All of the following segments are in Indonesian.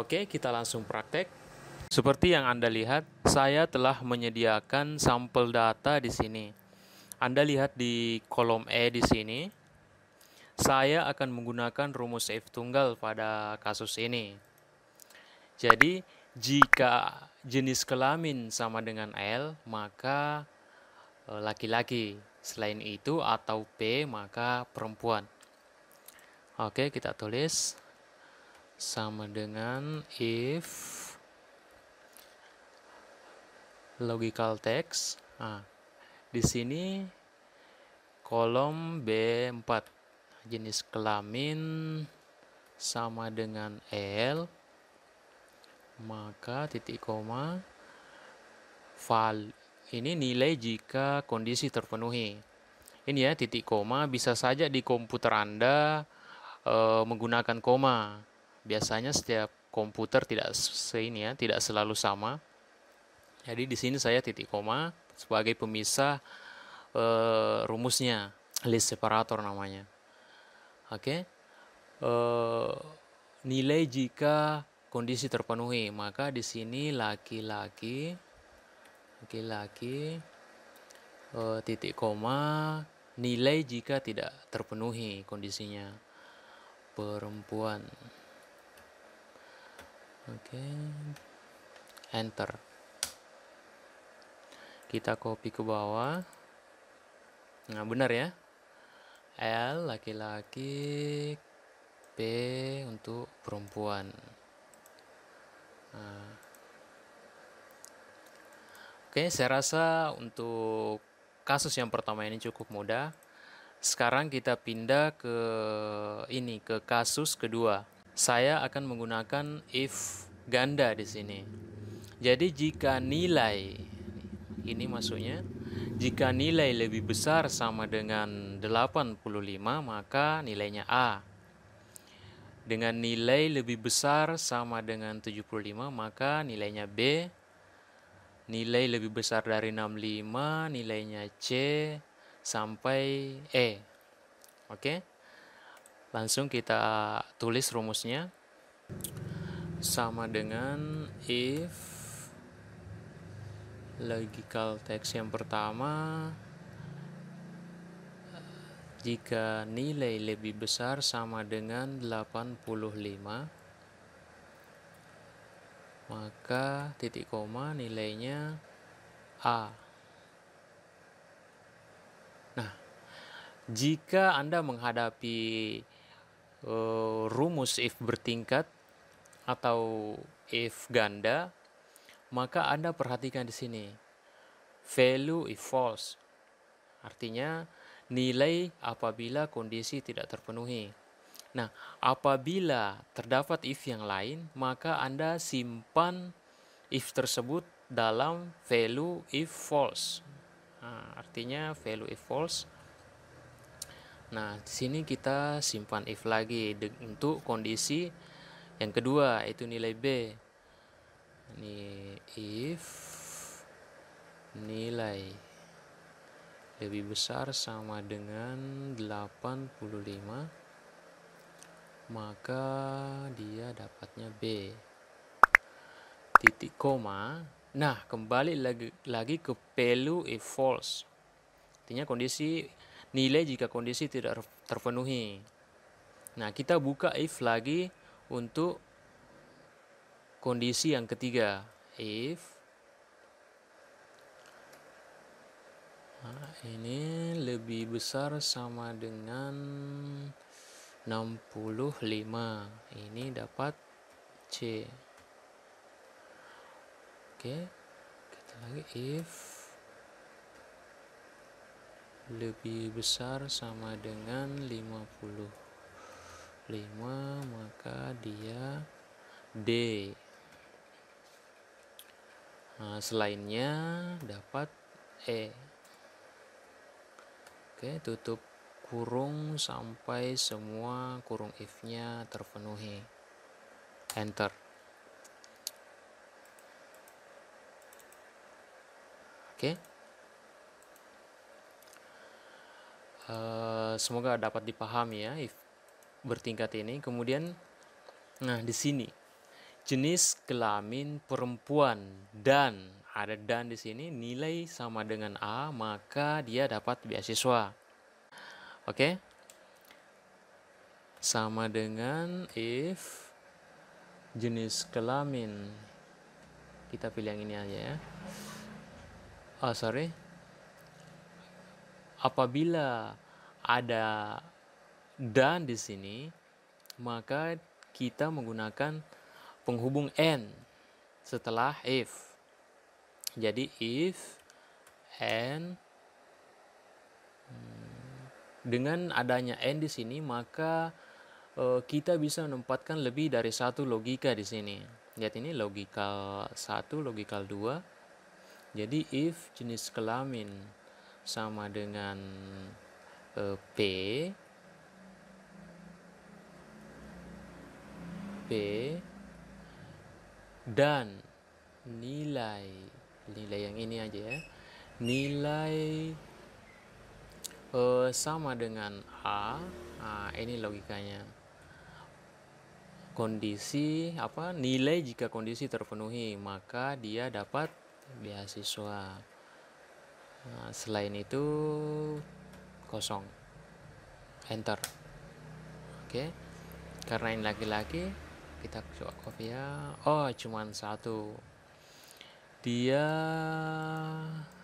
Oke, kita langsung praktek. Seperti yang Anda lihat, saya telah menyediakan sampel data di sini. Anda lihat di kolom E di sini, saya akan menggunakan rumus F tunggal pada kasus ini. Jadi, jika jenis kelamin sama dengan L, maka e, laki-laki. Selain itu atau P, maka perempuan. Oke, kita tulis sama dengan if logical text. Nah, di sini kolom B4 jenis kelamin sama dengan L maka titik koma val ini nilai jika kondisi terpenuhi. Ini ya titik koma bisa saja di komputer Anda e, menggunakan koma biasanya setiap komputer tidak se ini ya, tidak selalu sama. Jadi di sini saya titik koma sebagai pemisah e, rumusnya, list separator namanya. Oke. Okay? Eh, nilai jika kondisi terpenuhi, maka di sini laki-laki laki-laki e, titik koma nilai jika tidak terpenuhi kondisinya perempuan oke okay. enter kita copy ke bawah nah benar ya L laki-laki P untuk perempuan nah. Oke, saya rasa untuk kasus yang pertama ini cukup mudah. Sekarang kita pindah ke ini, ke kasus kedua. Saya akan menggunakan if ganda di sini. Jadi jika nilai ini maksudnya jika nilai lebih besar sama dengan 85 maka nilainya A. Dengan nilai lebih besar sama dengan 75 maka nilainya B. Nilai lebih besar dari 65 nilainya C sampai E. Oke. Okay? Langsung kita tulis rumusnya sama dengan if logical text yang pertama jika nilai lebih besar sama dengan 85 maka titik koma nilainya A nah jika Anda menghadapi uh, rumus if bertingkat atau if ganda, maka Anda perhatikan di sini. Value if false. Artinya nilai apabila kondisi tidak terpenuhi. Nah, apabila terdapat if yang lain, maka Anda simpan if tersebut dalam value if false. Nah, artinya value if false Nah, di sini kita simpan if lagi untuk kondisi yang kedua itu nilai B. Ini if nilai lebih besar sama dengan 85 maka dia dapatnya B. Titik koma. Nah, kembali lagi lagi ke value if false. Artinya kondisi nilai jika kondisi tidak terpenuhi. Nah, kita buka if lagi untuk kondisi yang ketiga. If Nah, ini lebih besar sama dengan 65. Ini dapat C. Oke. Kita lagi if lebih besar sama dengan 55 maka dia D nah, selainnya dapat E oke tutup kurung sampai semua kurung if nya terpenuhi enter oke Eh, semoga dapat dipahami ya if bertingkat ini kemudian nah di sini jenis kelamin perempuan dan ada dan di sini nilai sama dengan A maka dia dapat beasiswa oke okay? sama dengan if jenis kelamin kita pilih yang ini aja ya oh sorry Apabila ada dan di sini, maka kita menggunakan penghubung n setelah if. Jadi if n hmm, dengan adanya n di sini maka eh, kita bisa menempatkan lebih dari satu logika di sini. Lihat ini logikal satu, logikal dua. Jadi if jenis kelamin sama dengan e, B B dan nilai nilai yang ini aja ya nilai e, sama dengan A nah, ini logikanya kondisi apa nilai jika kondisi terpenuhi maka dia dapat beasiswa Nah, selain itu kosong. Enter. Oke. Karena ini laki-laki, kita coba copy ya. Oh, cuman satu. Dia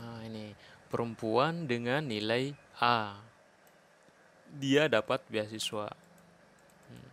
ah, ini perempuan dengan nilai A. Dia dapat beasiswa. Hmm.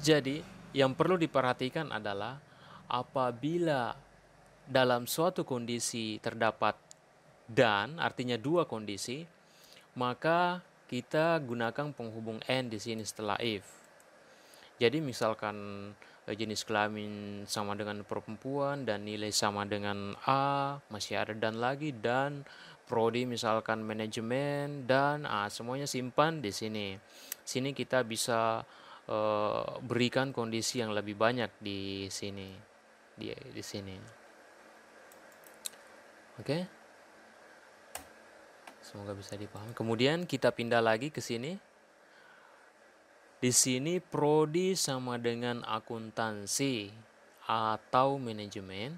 Jadi, yang perlu diperhatikan adalah apabila dalam suatu kondisi terdapat dan artinya dua kondisi, maka kita gunakan penghubung n di sini setelah if. Jadi misalkan eh, jenis kelamin sama dengan perempuan dan nilai sama dengan A, masih ada dan lagi dan prodi misalkan manajemen dan A ah, semuanya simpan di sini. Sini kita bisa eh, berikan kondisi yang lebih banyak di sini. Di di sini. Oke. Semoga bisa dipahami. Kemudian kita pindah lagi ke sini. Di sini prodi sama dengan akuntansi atau manajemen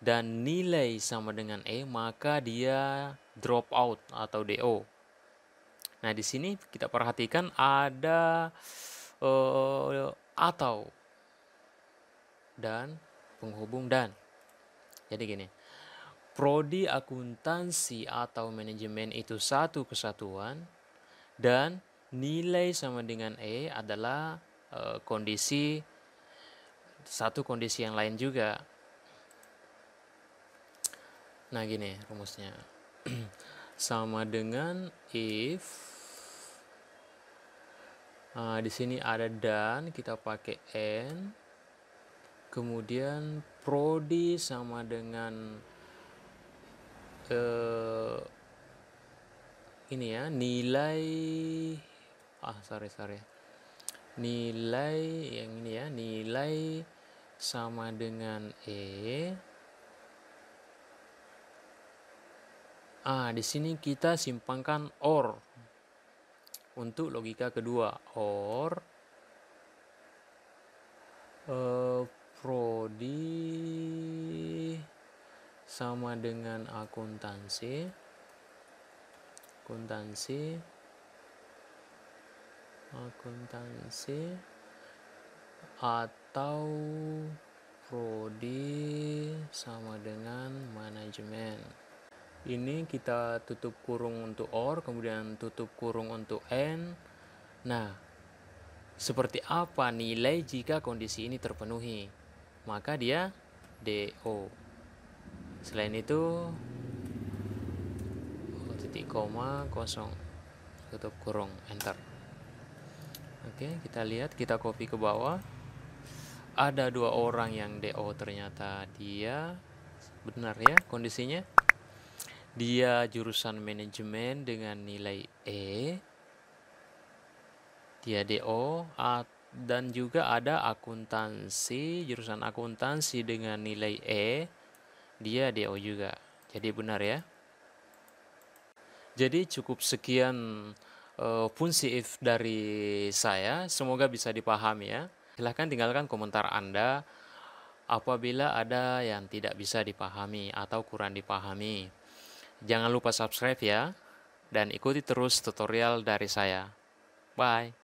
dan nilai sama dengan E, maka dia drop out atau DO. Nah, di sini kita perhatikan ada uh, atau dan penghubung dan. Jadi gini prodi akuntansi atau manajemen itu satu kesatuan dan nilai sama dengan E adalah e, kondisi satu kondisi yang lain juga. Nah, gini rumusnya. sama dengan if nah, di sini ada dan kita pakai n kemudian prodi sama dengan uh, ini ya nilai ah sorry sorry nilai yang ini ya nilai sama dengan e ah di sini kita simpangkan or untuk logika kedua or uh, prodi sama dengan akuntansi akuntansi akuntansi atau prodi sama dengan manajemen ini kita tutup kurung untuk or kemudian tutup kurung untuk n nah seperti apa nilai jika kondisi ini terpenuhi maka dia DO selain itu titik koma kosong tutup kurung enter oke kita lihat kita copy ke bawah ada dua orang yang DO ternyata dia benar ya kondisinya dia jurusan manajemen dengan nilai E dia DO dan juga ada akuntansi jurusan akuntansi dengan nilai E dia DO juga. Jadi benar ya. Jadi cukup sekian uh, eh, fungsi if dari saya. Semoga bisa dipahami ya. Silahkan tinggalkan komentar Anda apabila ada yang tidak bisa dipahami atau kurang dipahami. Jangan lupa subscribe ya, dan ikuti terus tutorial dari saya. Bye.